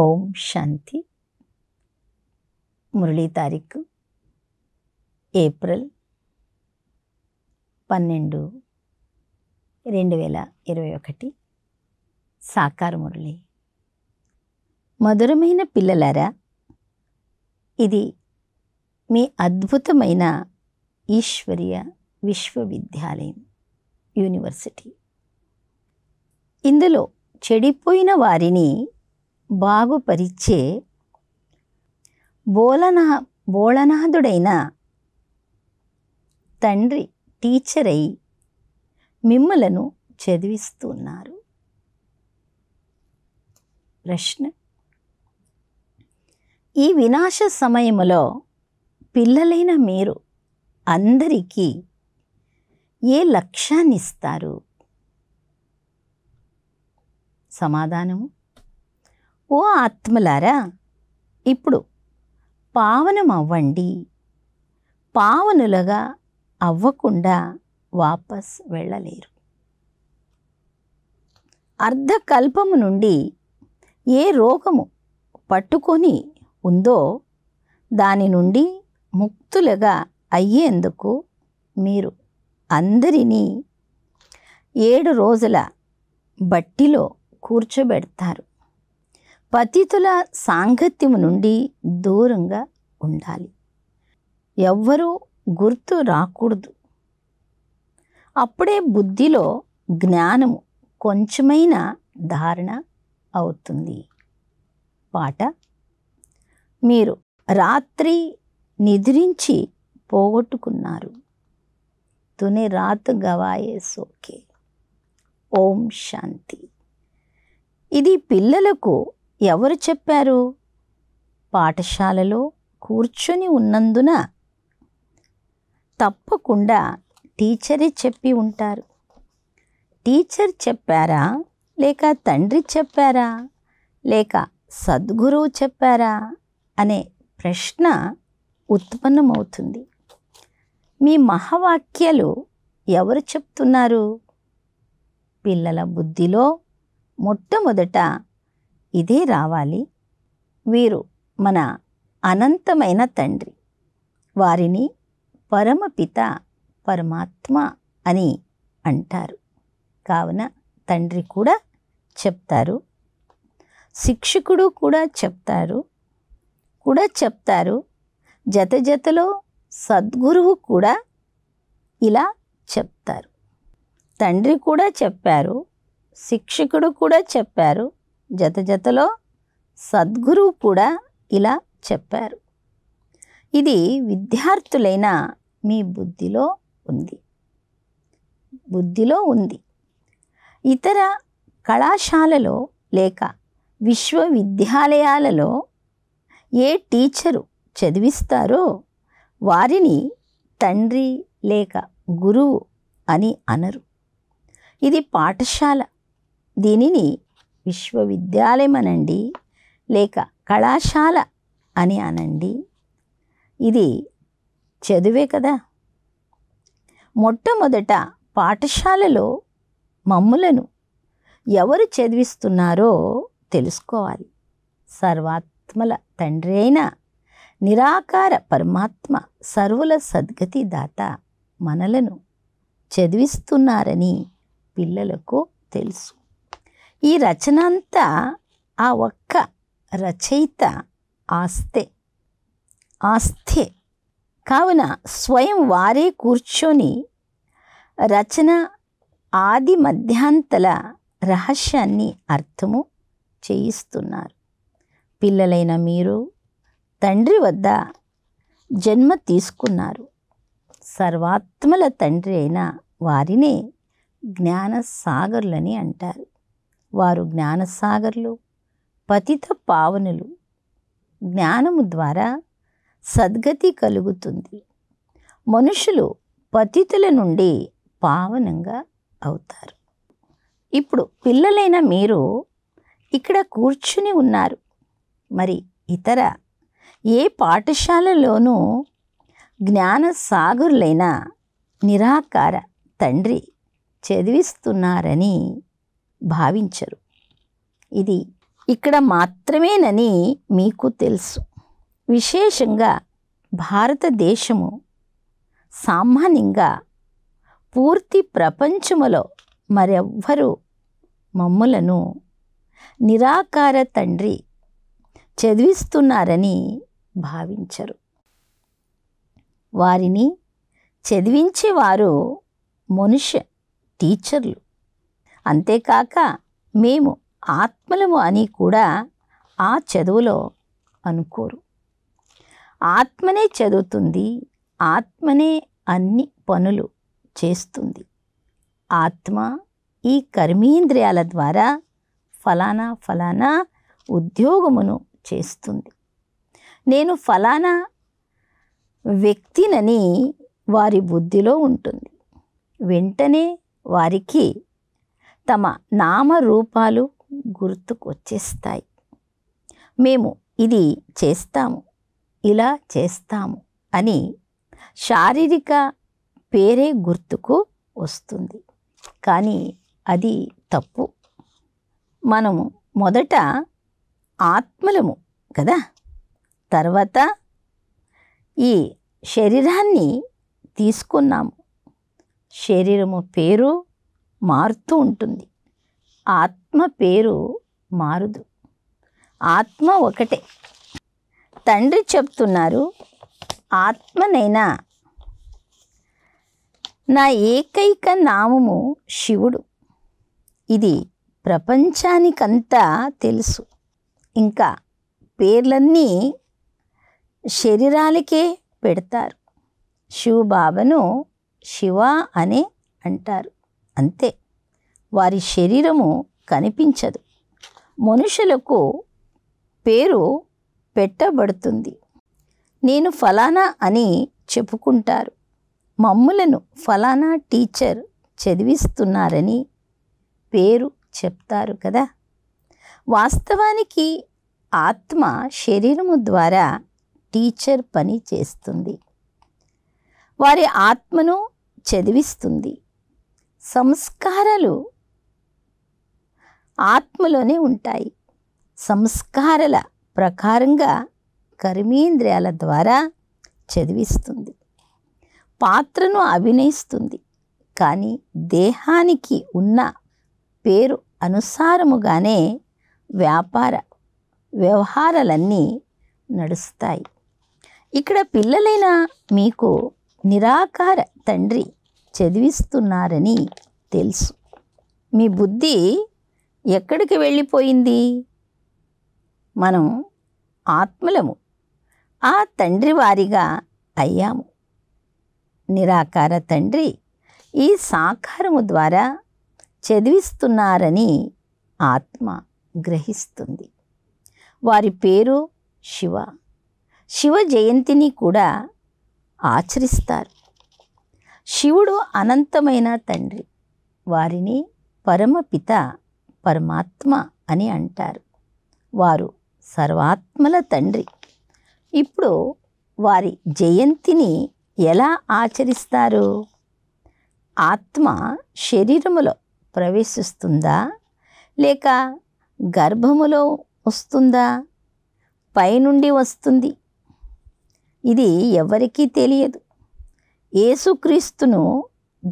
ఓం శాంతి మురళీ తారీఖు ఏప్రిల్ పన్నెండు రెండు వేల ఇరవై ఒకటి సాకార మురళి మధురమైన పిల్లలారా ఇది మీ అద్భుతమైన ఈశ్వరియ విశ్వవిద్యాలయం యూనివర్సిటీ ఇందులో చెడిపోయిన వారిని బాగుపరిచే బోలనా బోళనాథుడైన తండ్రి టీచర్ అయి మిమ్మలను చదివిస్తున్నారు ప్రశ్న ఈ వినాశ సమయములో పిల్లలైన మీరు అందరికీ ఏ లక్ష్యాన్ని ఇస్తారు సమాధానము ఓ ఆత్మలారా ఇప్పుడు పావనమవ్వండి పావనులుగా అవ్వకుండా వాపస్ వెళ్ళలేరు అర్ధకల్పము నుండి ఏ రోగము పట్టుకొని ఉందో దాని నుండి ముక్తులుగా అయ్యేందుకు మీరు అందరినీ ఏడు రోజుల బట్టిలో కూర్చోబెడతారు పతితుల సాంగత్యము నుండి దూరంగా ఉండాలి ఎవ్వరూ గుర్తు రాకూడదు అప్పుడే బుద్ధిలో జ్ఞానము కొంచెమైన ధారణ అవుతుంది పాట మీరు రాత్రి నిద్రించి పోగొట్టుకున్నారు తునే రాత గవాయే సోకే ఓం శాంతి ఇది పిల్లలకు ఎవరు చెప్పారు పాఠశాలలో కూర్చుని ఉన్నందున తప్పకుండా టీచరే చెప్పి ఉంటారు టీచర్ చెప్పారా లేక తండ్రి చెప్పారా లేక సద్గురువు చెప్పారా అనే ప్రశ్న ఉత్పన్నమవుతుంది మీ మహావాక్యాలు ఎవరు చెప్తున్నారు పిల్లల బుద్ధిలో మొట్టమొదట ఇదే రావాలి వీరు మన అనంతమైన తండ్రి వారిని పరమపిత పరమాత్మ అని అంటారు కావున తండ్రి కూడా చెప్తారు శిక్షకుడు కూడా చెప్తారు కూడా చెప్తారు జత జతలో సద్గురువు కూడా ఇలా చెప్తారు తండ్రి కూడా చెప్పారు శిక్షకుడు కూడా చెప్పారు జత జతలో సద్గురువు కూడా ఇలా చెప్పారు ఇది విద్యార్థులైన మీ బుద్ధిలో ఉంది బుద్ధిలో ఉంది ఇతర కళాశాలలో లేక విశ్వవిద్యాలయాలలో ఏ టీచరు చదివిస్తారో వారిని తండ్రి లేక గురువు అని అనరు ఇది పాఠశాల దీనిని విశ్వవిద్యాలయం అనండి లేక కళాశాల అని అనండి ఇది చదువే కదా మొట్టమొదట పాఠశాలలో మమ్ములను ఎవరు చదివిస్తున్నారో తెలుసుకోవాలి సర్వాత్మల తండ్రి అయిన నిరాకార పరమాత్మ సర్వుల సద్గతి దాత మనలను చదివిస్తున్నారని పిల్లలకు తెలుసు ఈ రచన అంతా ఆ ఒక్క రచయిత ఆస్తే ఆస్థే కావున స్వయం వారే కూర్చొని రచన ఆది మధ్యాంతల రహస్యాన్ని అర్థము చేయిస్తున్నారు పిల్లలైన మీరు తండ్రి వద్ద జన్మ తీసుకున్నారు సర్వాత్మల తండ్రి అయిన వారినే జ్ఞాన సాగరులని అంటారు వారు జ్ఞానసాగర్లు పతిత పావనులు జ్ఞానము ద్వారా సద్గతి కలుగుతుంది మనుషులు పతితుల నుండి పావనంగా అవుతారు ఇప్పుడు పిల్లలైన మీరు ఇక్కడ కూర్చుని ఉన్నారు మరి ఇతర ఏ పాఠశాలలోనూ జ్ఞాన సాగురులైన నిరాకార తండ్రి చదివిస్తున్నారని భావించరు ఇది ఇక్కడ మాత్రమేనని మీకు తెలుసు విశేషంగా భారతదేశము సామాన్యంగా పూర్తి ప్రపంచములో మరెవ్వరూ మమ్ములను నిరాకార తండ్రి చదివిస్తున్నారని భావించరు వారిని చదివించేవారు మనుష్య టీచర్లు అంతేకాక మేము ఆత్మలము అని కూడా ఆ చదువులో అనుకోరు ఆత్మనే చదువుతుంది ఆత్మనే అన్ని పనులు చేస్తుంది ఆత్మ ఈ కర్మేంద్రియాల ద్వారా ఫలానా ఫలానా ఉద్యోగమును చేస్తుంది నేను ఫలానా వ్యక్తినని వారి బుద్ధిలో ఉంటుంది వెంటనే వారికి తమ నామరూపాలు గుర్తుకొచ్చేస్తాయి మేము ఇది చేస్తాము ఇలా చేస్తాము అని శారీరక పేరే గుర్తుకు వస్తుంది కానీ అది తప్పు మనము మొదట ఆత్మలము కదా తర్వాత ఈ శరీరాన్ని తీసుకున్నాము శరీరము పేరు మారుతూ ఉంటుంది ఆత్మ పేరు మారుదు ఆత్మ ఒకటే తండ్రి చెప్తున్నారు ఆత్మనైనా నా ఏకైక నామము శివుడు ఇది ప్రపంచానికంతా తెలుసు ఇంకా పేర్లన్నీ శరీరాలకే పెడతారు శివబాబను శివ అనే అంటారు అంతే వారి శరీరము కనిపించదు మనుషులకు పేరు పెట్టబడుతుంది నేను ఫలానా అని చెప్పుకుంటారు మమ్ములను ఫలానా టీచర్ చదివిస్తున్నారని పేరు చెప్తారు కదా వాస్తవానికి ఆత్మ శరీరము ద్వారా టీచర్ పని చేస్తుంది వారి ఆత్మను చదివిస్తుంది సంస్కారాలు ఆత్మలోనే ఉంటాయి సంస్కారాల ప్రకారంగా కర్మేంద్రియాల ద్వారా చదివిస్తుంది పాత్రను అభినయిస్తుంది కానీ దేహానికి ఉన్న పేరు అనుసారముగానే వ్యాపార వ్యవహారాలన్నీ నడుస్తాయి ఇక్కడ పిల్లలైన మీకు నిరాకార తండ్రి చదివిస్తున్నారని తెలుసు మీ బుద్ధి ఎక్కడికి వెళ్ళిపోయింది మనం ఆత్మలము ఆ తండ్రి వారిగా అయ్యాము నిరాకార తండ్రి ఈ సాకారము ద్వారా చదివిస్తున్నారని ఆత్మ గ్రహిస్తుంది వారి పేరు శివ శివ జయంతిని కూడా ఆచరిస్తారు శివుడు అనంతమైన తండ్రి వారిని పరమపిత పరమాత్మ అని అంటారు వారు సర్వాత్మల తండ్రి ఇప్పుడు వారి జయంతిని ఎలా ఆచరిస్తారు ఆత్మ శరీరములో ప్రవేశిస్తుందా లేక గర్భములో వస్తుందా పైనుండి వస్తుంది ఇది ఎవరికీ తెలియదు యేసుక్రీస్తును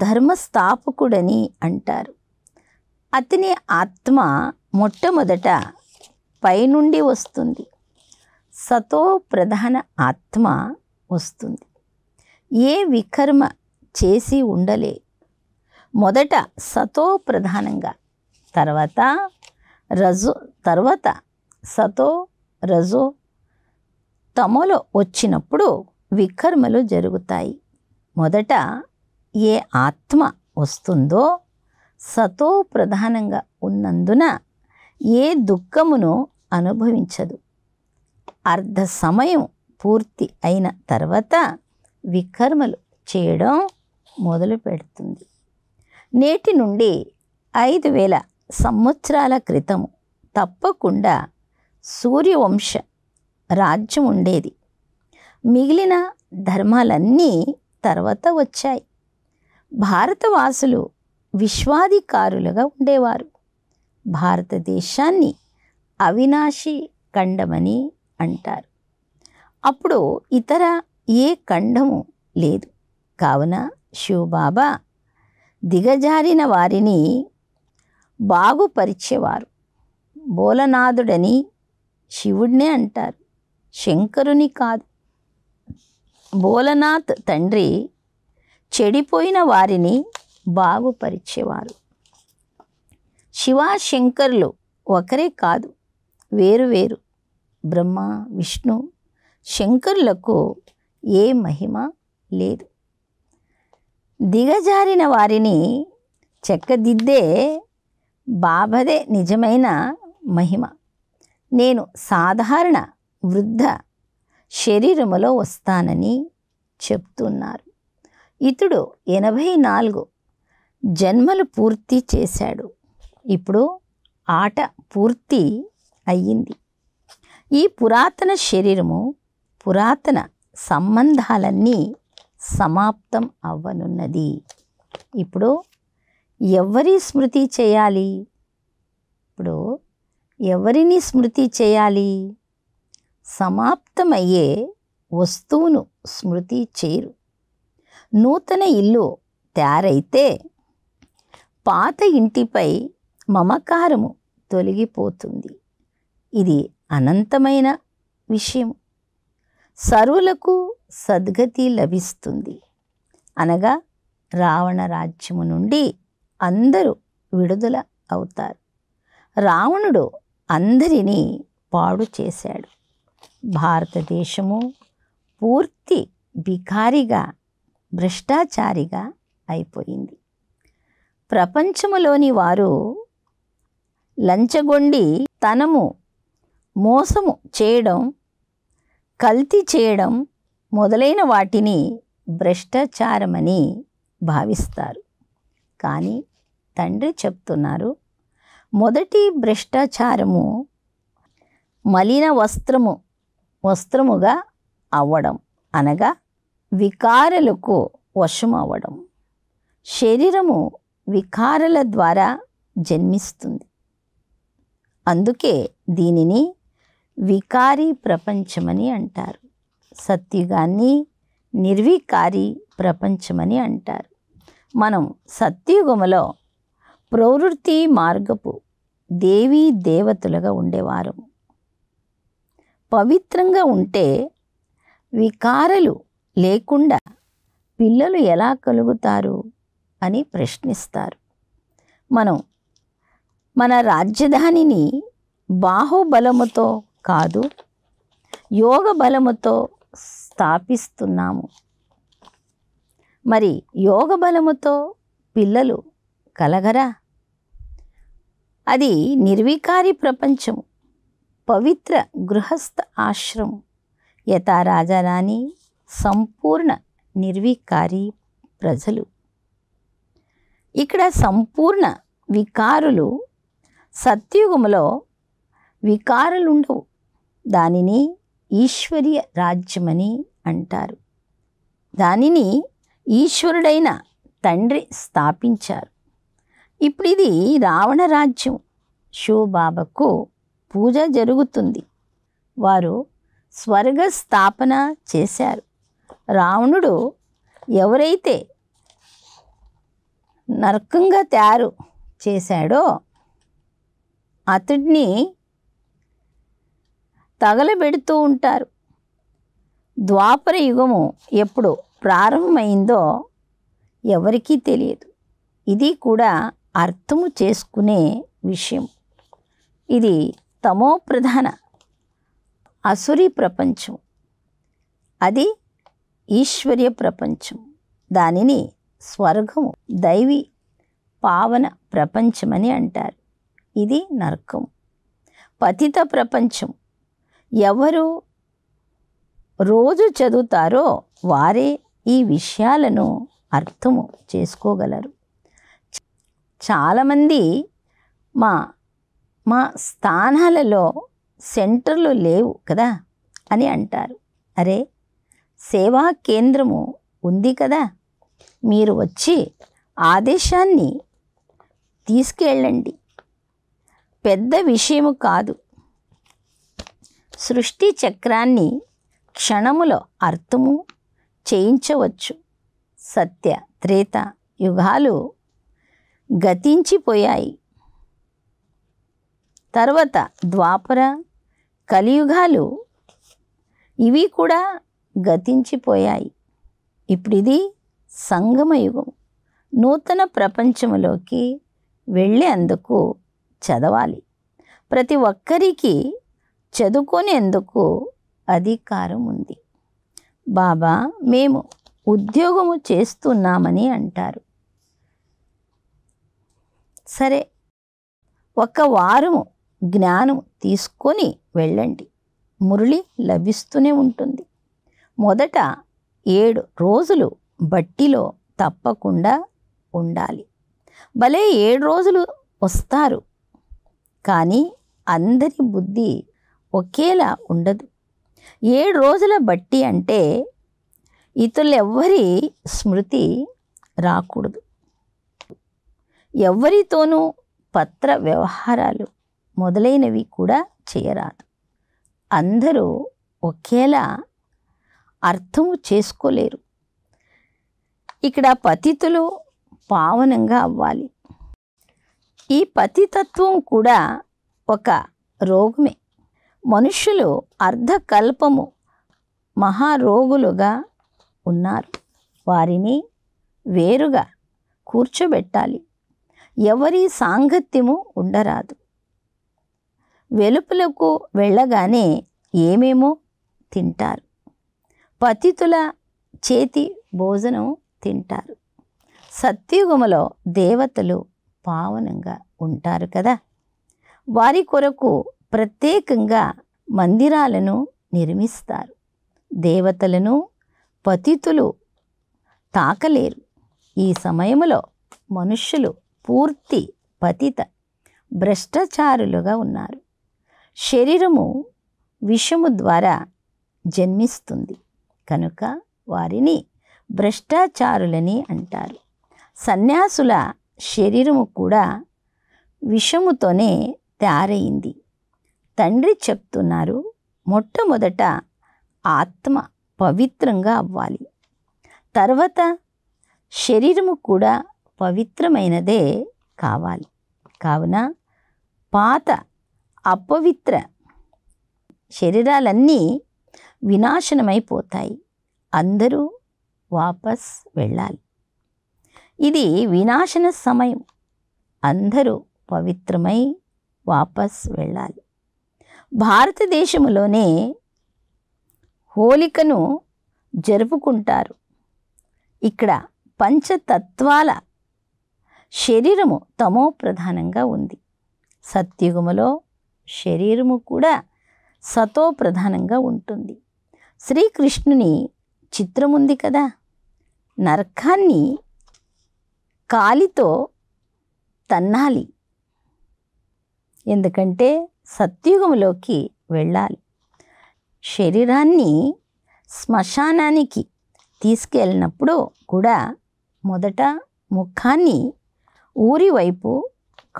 ధర్మస్థాపకుడని అంటారు అతని ఆత్మ మొట్టమొదట పైనుండి వస్తుంది సతో ప్రధాన ఆత్మ వస్తుంది ఏ వికర్మ చేసి ఉండలే మొదట సతో ప్రధానంగా తర్వాత రజో తర్వాత సతో రజో తమలో వచ్చినప్పుడు వికర్మలు జరుగుతాయి మొదట ఏ ఆత్మ వస్తుందో సతో ప్రధానంగా ఉన్నందున ఏ దుఃఖమును అనుభవించదు అర్ధ సమయం పూర్తి అయిన తర్వాత వికర్మలు చేయడం మొదలు పెడుతుంది నేటి నుండి ఐదు వేల సంవత్సరాల క్రితము తప్పకుండా సూర్యవంశ రాజ్యం ఉండేది మిగిలిన ధర్మాలన్నీ తర్వాత వచ్చాయి భారతవాసులు విశ్వాధికారులుగా ఉండేవారు భారతదేశాన్ని అవినాశి ఖండమని అంటారు అప్పుడు ఇతర ఏ ఖండము లేదు కావున శివబాబా దిగజారిన వారిని బాగుపరిచేవారు బోలనాథుడని శివుడినే అంటారు శంకరుని కాదు భోలనాథ్ తండ్రి చెడిపోయిన వారిని బాగుపరిచేవారు శివాశంకర్లు ఒకరే కాదు వేరు వేరు బ్రహ్మ విష్ణు శంకర్లకు ఏ మహిమ లేదు దిగజారిన వారిని చెక్కదిద్దే బాబదే నిజమైన మహిమ నేను సాధారణ వృద్ధ శరీరములో వస్తానని చెప్తున్నారు ఇతడు ఎనభై నాలుగు జన్మలు పూర్తి చేశాడు ఇప్పుడు ఆట పూర్తి అయ్యింది ఈ పురాతన శరీరము పురాతన సంబంధాలన్నీ సమాప్తం అవ్వనున్నది ఇప్పుడు ఎవరి స్మృతి చేయాలి ఇప్పుడు ఎవరిని స్మృతి చేయాలి సమాప్తమయ్యే వస్తువును స్మృతి చేరు నూతన ఇల్లు తయారైతే పాత ఇంటిపై మమకారము తొలగిపోతుంది ఇది అనంతమైన విషయం సరువులకు సద్గతి లభిస్తుంది అనగా రావణ రాజ్యము నుండి అందరూ విడుదల అవుతారు రావణుడు అందరినీ పాడు చేశాడు భారతదేశము పూర్తి బికారిగా భ్రష్టాచారిగా అయిపోయింది ప్రపంచములోని వారు లంచగొండి తనము మోసము చేయడం కల్తీ చేయడం మొదలైన వాటిని భ్రష్టాచారమని భావిస్తారు కానీ తండ్రి చెప్తున్నారు మొదటి భ్రష్టాచారము మలిన వస్త్రము వస్త్రముగా అవ్వడం అనగా వికారలకు వశం అవ్వడం శరీరము వికారల ద్వారా జన్మిస్తుంది అందుకే దీనిని వికారి ప్రపంచమని అంటారు సత్యుగాన్ని నిర్వికారి ప్రపంచమని అంటారు మనం సత్యుగములో ప్రవృత్తి మార్గపు దేవీ దేవతలుగా ఉండేవారు పవిత్రంగా ఉంటే వికారలు లేకుండా పిల్లలు ఎలా కలుగుతారు అని ప్రశ్నిస్తారు మనం మన రాజధానిని బాహుబలముతో కాదు యోగ బలముతో స్థాపిస్తున్నాము మరి యోగ బలముతో పిల్లలు కలగరా అది నిర్వికారి ప్రపంచము పవిత్ర గృహస్థ ఆశ్రమం యథా రాణి సంపూర్ణ నిర్వికారి ప్రజలు ఇక్కడ సంపూర్ణ వికారులు సత్యుగములో వికారులుండవు దానిని ఈశ్వరీయ రాజ్యమని అంటారు దానిని ఈశ్వరుడైన తండ్రి స్థాపించారు ఇప్పుడు ఇది రావణ రాజ్యం శివబాబాకు పూజ జరుగుతుంది వారు స్వర్గ స్థాపన చేశారు రావణుడు ఎవరైతే నరకంగా తయారు చేశాడో అతడిని తగలబెడుతూ ఉంటారు ద్వాపర యుగము ఎప్పుడు ప్రారంభమైందో ఎవరికీ తెలియదు ఇది కూడా అర్థము చేసుకునే విషయం ఇది తమో ప్రధాన అసురి ప్రపంచం అది ఈశ్వర్య ప్రపంచం దానిని స్వర్గము దైవి పావన ప్రపంచమని అంటారు ఇది నర్కం పతిత ప్రపంచం ఎవరు రోజు చదువుతారో వారే ఈ విషయాలను అర్థము చేసుకోగలరు చాలామంది మా మా స్థానాలలో సెంటర్లు లేవు కదా అని అంటారు అరే సేవా కేంద్రము ఉంది కదా మీరు వచ్చి ఆదేశాన్ని తీసుకెళ్ళండి పెద్ద విషయము కాదు సృష్టి చక్రాన్ని క్షణములో అర్థము చేయించవచ్చు సత్య త్రేత యుగాలు గతించిపోయాయి తర్వాత ద్వాపర కలియుగాలు ఇవి కూడా గతించిపోయాయి ఇప్పుడు ఇది సంగమయుగం నూతన ప్రపంచంలోకి వెళ్ళేందుకు చదవాలి ప్రతి ఒక్కరికి చదువుకునేందుకు అధికారం ఉంది బాబా మేము ఉద్యోగము చేస్తున్నామని అంటారు సరే ఒక వారము జ్ఞానం తీసుకొని వెళ్ళండి మురళి లభిస్తూనే ఉంటుంది మొదట ఏడు రోజులు బట్టిలో తప్పకుండా ఉండాలి భలే ఏడు రోజులు వస్తారు కానీ అందరి బుద్ధి ఒకేలా ఉండదు ఏడు రోజుల బట్టి అంటే ఇతరులెవ్వరి స్మృతి రాకూడదు ఎవరితోనూ పత్ర వ్యవహారాలు మొదలైనవి కూడా చేయరాదు అందరూ ఒకేలా అర్థము చేసుకోలేరు ఇక్కడ పతితులు పావనంగా అవ్వాలి ఈ పతితత్వం కూడా ఒక రోగమే మనుషులు అర్ధకల్పము మహారోగులుగా ఉన్నారు వారిని వేరుగా కూర్చోబెట్టాలి ఎవరి సాంగత్యము ఉండరాదు వెలుపులకు వెళ్ళగానే ఏమేమో తింటారు పతితుల చేతి భోజనం తింటారు సత్యుగములో దేవతలు పావనంగా ఉంటారు కదా వారి కొరకు ప్రత్యేకంగా మందిరాలను నిర్మిస్తారు దేవతలను పతితులు తాకలేరు ఈ సమయంలో మనుష్యులు పూర్తి పతిత భ్రష్టాచారులుగా ఉన్నారు శరీరము విషము ద్వారా జన్మిస్తుంది కనుక వారిని భ్రష్టాచారులని అంటారు సన్యాసుల శరీరము కూడా విషముతోనే తయారైంది తండ్రి చెప్తున్నారు మొట్టమొదట ఆత్మ పవిత్రంగా అవ్వాలి తర్వాత శరీరము కూడా పవిత్రమైనదే కావాలి కావున పాత అపవిత్ర శరీరాలన్నీ వినాశనమైపోతాయి అందరూ వాపస్ వెళ్ళాలి ఇది వినాశన సమయం అందరూ పవిత్రమై వాపస్ వెళ్ళాలి భారతదేశంలోనే హోలికను జరుపుకుంటారు ఇక్కడ పంచతత్వాల శరీరము తమో ప్రధానంగా ఉంది సత్యుగములో శరీరము కూడా సతో ప్రధానంగా ఉంటుంది శ్రీకృష్ణుని చిత్రం ఉంది కదా నరకాన్ని కాలితో తన్నాలి ఎందుకంటే సత్యుగంలోకి వెళ్ళాలి శరీరాన్ని శ్మశానానికి తీసుకెళ్ళినప్పుడు కూడా మొదట ముఖాన్ని ఊరి వైపు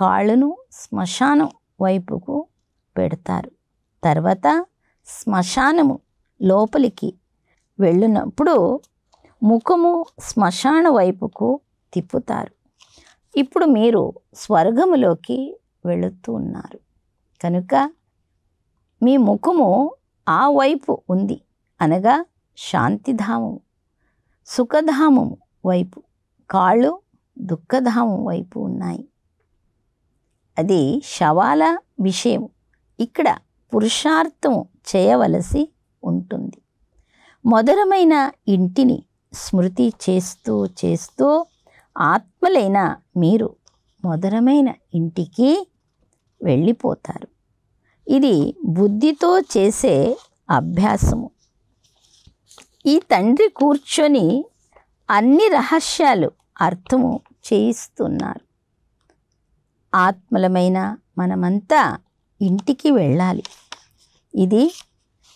కాళ్ళను శ్మశానం వైపుకు పెడతారు తర్వాత శ్మశానము లోపలికి వెళ్ళినప్పుడు ముఖము శ్మశాన వైపుకు తిప్పుతారు ఇప్పుడు మీరు స్వర్గములోకి వెళుతూ ఉన్నారు కనుక మీ ముఖము ఆ వైపు ఉంది అనగా శాంతిధామము సుఖధామము వైపు కాళ్ళు దుఃఖధామం వైపు ఉన్నాయి అది శవాల విషయము ఇక్కడ పురుషార్థం చేయవలసి ఉంటుంది మధురమైన ఇంటిని స్మృతి చేస్తూ చేస్తూ ఆత్మలైన మీరు మధురమైన ఇంటికి వెళ్ళిపోతారు ఇది బుద్ధితో చేసే అభ్యాసము ఈ తండ్రి కూర్చొని అన్ని రహస్యాలు అర్థము చేయిస్తున్నారు ఆత్మలమైన మనమంతా ఇంటికి వెళ్ళాలి ఇది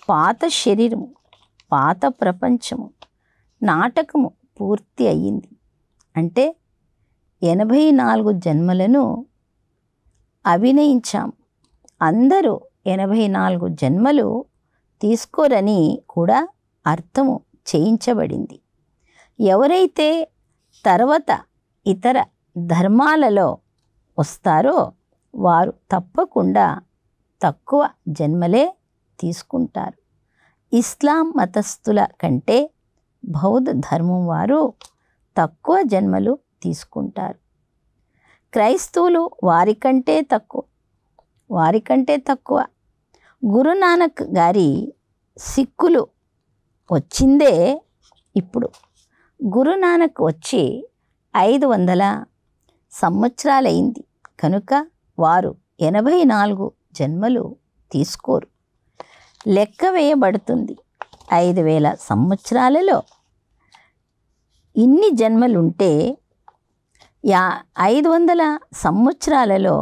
పాత శరీరము పాత ప్రపంచము నాటకము పూర్తి అయ్యింది అంటే ఎనభై నాలుగు జన్మలను అభినయించాం అందరూ ఎనభై నాలుగు జన్మలు తీసుకోరని కూడా అర్థము చేయించబడింది ఎవరైతే తర్వాత ఇతర ధర్మాలలో వస్తారో వారు తప్పకుండా తక్కువ జన్మలే తీసుకుంటారు ఇస్లాం మతస్థుల కంటే బౌద్ధ ధర్మం వారు తక్కువ జన్మలు తీసుకుంటారు క్రైస్తవులు వారికంటే తక్కువ వారికంటే తక్కువ గురునానక్ గారి సిక్కులు వచ్చిందే ఇప్పుడు గురునానక్ వచ్చి ఐదు వందల సంవత్సరాలైంది కనుక వారు ఎనభై నాలుగు జన్మలు తీసుకోరు లెక్క వేయబడుతుంది ఐదు వేల సంవత్సరాలలో ఇన్ని జన్మలుంటే యా ఐదు వందల సంవత్సరాలలో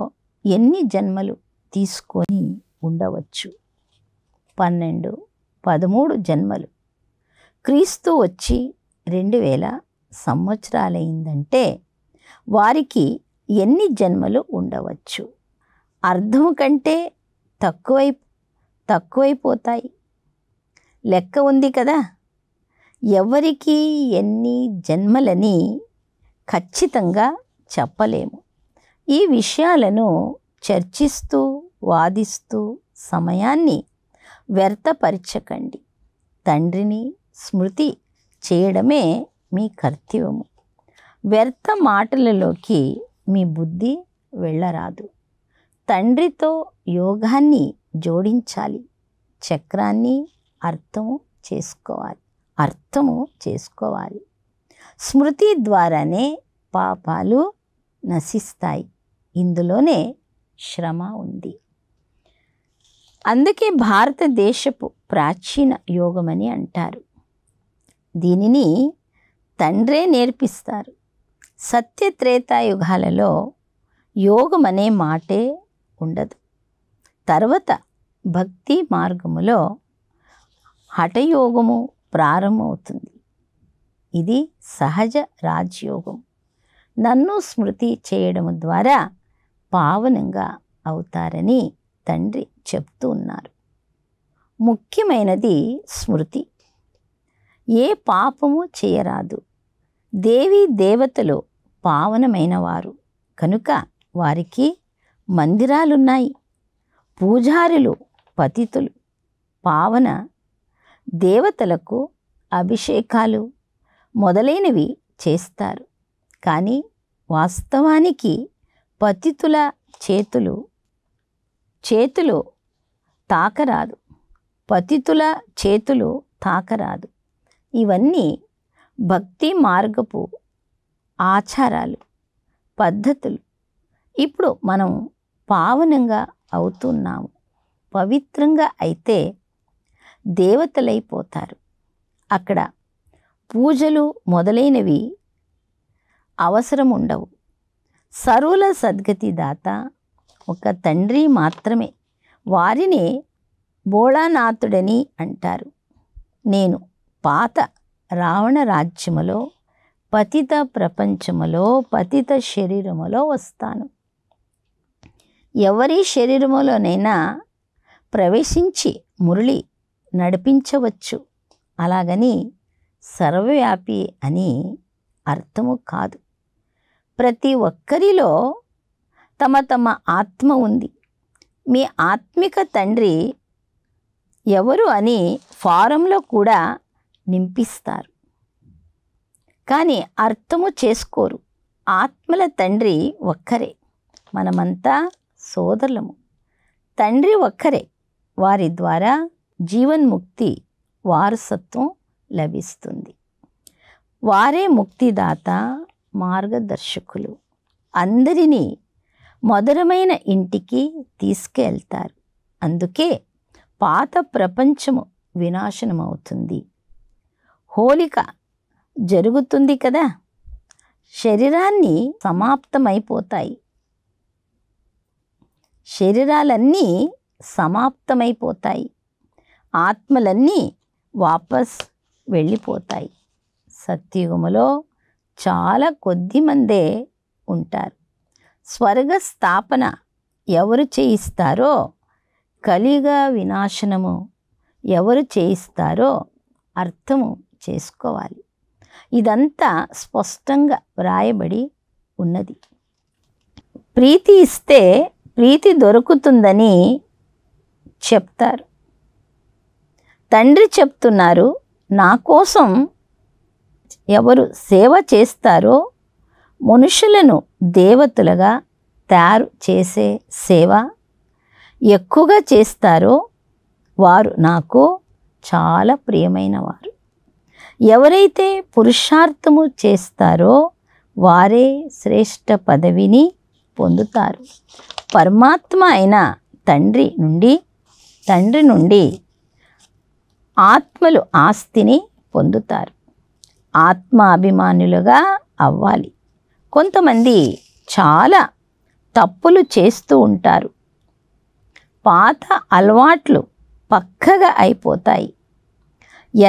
ఎన్ని జన్మలు తీసుకొని ఉండవచ్చు పన్నెండు పదమూడు జన్మలు క్రీస్తు వచ్చి రెండు వేల సంవత్సరాలైందంటే వారికి ఎన్ని జన్మలు ఉండవచ్చు అర్థం కంటే తక్కువై తక్కువైపోతాయి లెక్క ఉంది కదా ఎవరికి ఎన్ని జన్మలని ఖచ్చితంగా చెప్పలేము ఈ విషయాలను చర్చిస్తూ వాదిస్తూ సమయాన్ని వ్యర్థపరచకండి తండ్రిని స్మృతి చేయడమే మీ కర్తవ్యము వ్యర్థ మాటలలోకి మీ బుద్ధి వెళ్ళరాదు తండ్రితో యోగాన్ని జోడించాలి చక్రాన్ని అర్థము చేసుకోవాలి అర్థము చేసుకోవాలి స్మృతి ద్వారానే పాపాలు నశిస్తాయి ఇందులోనే శ్రమ ఉంది అందుకే భారతదేశపు ప్రాచీన యోగమని అంటారు దీనిని తండ్రే నేర్పిస్తారు సత్యత్రేతాయుగాలలో యోగం అనే మాటే ఉండదు తర్వాత భక్తి మార్గములో హఠయోగము ప్రారంభమవుతుంది ఇది సహజ రాజయోగం నన్ను స్మృతి చేయడం ద్వారా పావనంగా అవుతారని తండ్రి చెప్తూ ఉన్నారు ముఖ్యమైనది స్మృతి ఏ పాపము చేయరాదు దేవి దేవతలు పావనమైనవారు కనుక వారికి మందిరాలున్నాయి పూజారులు పతితులు పావన దేవతలకు అభిషేకాలు మొదలైనవి చేస్తారు కానీ వాస్తవానికి పతితుల చేతులు చేతులు తాకరాదు పతితుల చేతులు తాకరాదు ఇవన్నీ భక్తి మార్గపు ఆచారాలు పద్ధతులు ఇప్పుడు మనం పావనంగా అవుతున్నాము పవిత్రంగా అయితే దేవతలైపోతారు అక్కడ పూజలు మొదలైనవి అవసరం ఉండవు సరువుల సద్గతి దాత ఒక తండ్రి మాత్రమే వారినే బోళానాథుడని అంటారు నేను పాత రావణ రాజ్యములో పతిత ప్రపంచములో పతిత శరీరములో వస్తాను ఎవరి శరీరములోనైనా ప్రవేశించి మురళి నడిపించవచ్చు అలాగని సర్వవ్యాపి అని అర్థము కాదు ప్రతి ఒక్కరిలో తమ తమ ఆత్మ ఉంది మీ ఆత్మిక తండ్రి ఎవరు అని ఫారంలో కూడా నింపిస్తారు కానీ అర్థము చేసుకోరు ఆత్మల తండ్రి ఒక్కరే మనమంతా సోదరులము తండ్రి ఒక్కరే వారి ద్వారా జీవన్ముక్తి వారసత్వం లభిస్తుంది వారే ముక్తిదాత మార్గదర్శకులు అందరినీ మధురమైన ఇంటికి తీసుకెళ్తారు అందుకే పాత ప్రపంచము వినాశనమవుతుంది హోలిక జరుగుతుంది కదా శరీరాన్ని సమాప్తమైపోతాయి శరీరాలన్నీ సమాప్తమైపోతాయి ఆత్మలన్నీ వాపస్ వెళ్ళిపోతాయి సత్యుగములో చాలా కొద్ది మందే ఉంటారు స్వర్గ స్థాపన ఎవరు చేయిస్తారో కలిగ వినాశనము ఎవరు చేయిస్తారో అర్థము చేసుకోవాలి ఇదంతా స్పష్టంగా వ్రాయబడి ఉన్నది ప్రీతి ఇస్తే ప్రీతి దొరుకుతుందని చెప్తారు తండ్రి చెప్తున్నారు నా కోసం ఎవరు సేవ చేస్తారో మనుషులను దేవతలుగా తయారు చేసే సేవ ఎక్కువగా చేస్తారో వారు నాకు చాలా ప్రియమైన వారు ఎవరైతే పురుషార్థము చేస్తారో వారే శ్రేష్ట పదవిని పొందుతారు పరమాత్మ అయిన తండ్రి నుండి తండ్రి నుండి ఆత్మలు ఆస్తిని పొందుతారు ఆత్మాభిమానులుగా అవ్వాలి కొంతమంది చాలా తప్పులు చేస్తూ ఉంటారు పాత అలవాట్లు పక్కగా అయిపోతాయి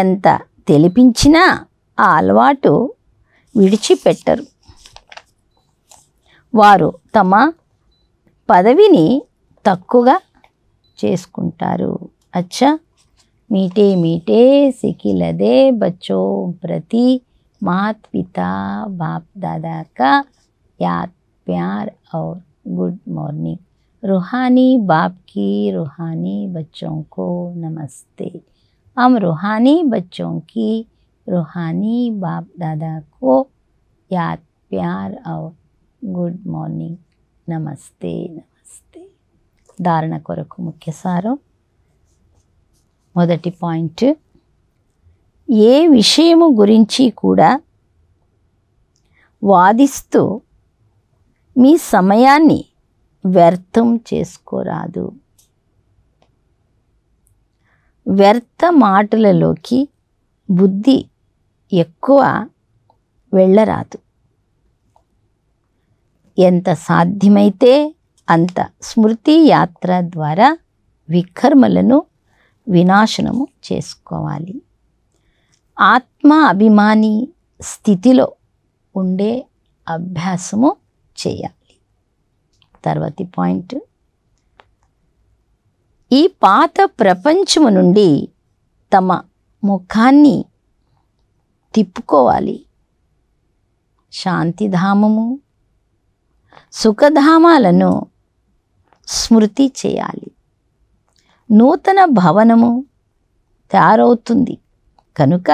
ఎంత తెలిపించినా ఆ అలవాటు విడిచిపెట్టరు వారు తమ पदवी తక్కువగా अच्छा मीटे मीटे మీటే बच्चो బచ్చో ప్రతి पिता పితా दादा का याद प्यार और गुड मॉर्निंग रूहानी बाप की रूहानी बच्चों को नमस्ते हम रूहानी बच्चों की रूहानी बाप दादा को याद प्यार और गुड मॉर्निंग నమస్తే నమస్తే ధారణ కొరకు ముఖ్య సారం మొదటి పాయింట్ ఏ విషయము గురించి కూడా వాదిస్తూ మీ సమయాన్ని వ్యర్థం చేసుకోరాదు వ్యర్థ మాటలలోకి బుద్ధి ఎక్కువ వెళ్ళరాదు ఎంత సాధ్యమైతే అంత స్మృతి యాత్ర ద్వారా వికర్మలను వినాశనము చేసుకోవాలి ఆత్మ అభిమాని స్థితిలో ఉండే అభ్యాసము చేయాలి తర్వాతి పాయింట్ ఈ పాత ప్రపంచము నుండి తమ ముఖాన్ని తిప్పుకోవాలి శాంతిధామము సుఖధామాలను స్మృతి చేయాలి నూతన భవనము తయారవుతుంది కనుక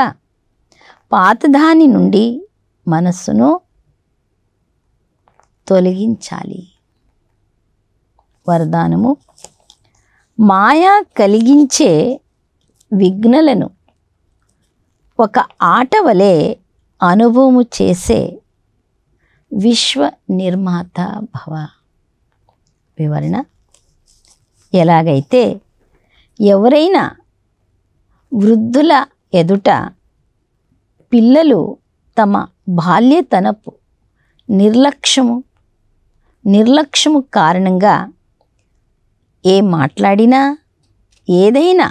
పాతదాని నుండి మనస్సును తొలగించాలి వరదానము మాయా కలిగించే విఘ్నలను ఒక ఆట వలె అనుభవము చేసే విశ్వ నిర్మాత భవ వివరణ ఎలాగైతే ఎవరైనా వృద్ధుల ఎదుట పిల్లలు తమ బాల్యతనపు నిర్లక్ష్యము నిర్లక్ష్యము కారణంగా ఏ మాట్లాడినా ఏదైనా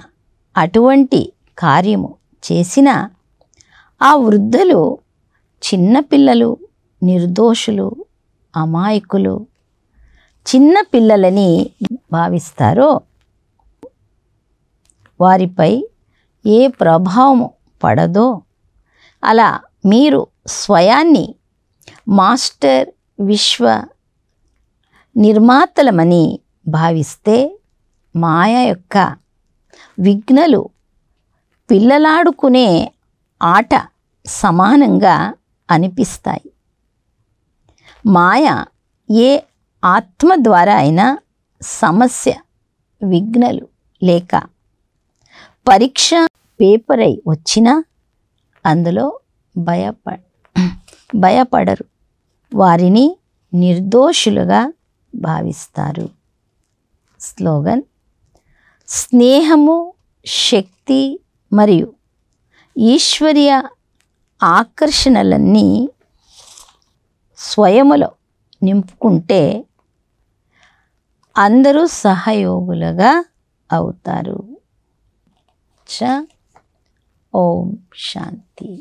అటువంటి కార్యము చేసినా ఆ వృద్ధులు చిన్నపిల్లలు నిర్దోషులు అమాయకులు చిన్న పిల్లలని భావిస్తారో వారిపై ఏ ప్రభావం పడదో అలా మీరు స్వయాన్ని మాస్టర్ విశ్వ నిర్మాతలమని భావిస్తే మాయ యొక్క విఘ్నలు పిల్లలాడుకునే ఆట సమానంగా అనిపిస్తాయి మాయ ఏ ఆత్మ ద్వారా అయినా సమస్య విఘ్నలు లేక పరీక్ష పేపర్ అయి వచ్చినా అందులో భయప భయపడరు వారిని నిర్దోషులుగా భావిస్తారు స్లోగన్ స్నేహము శక్తి మరియు ఈశ్వర్య ఆకర్షణలన్నీ స్వయములో నింపుకుంటే అందరూ సహయోగులుగా అవుతారు చ ఓం శాంతి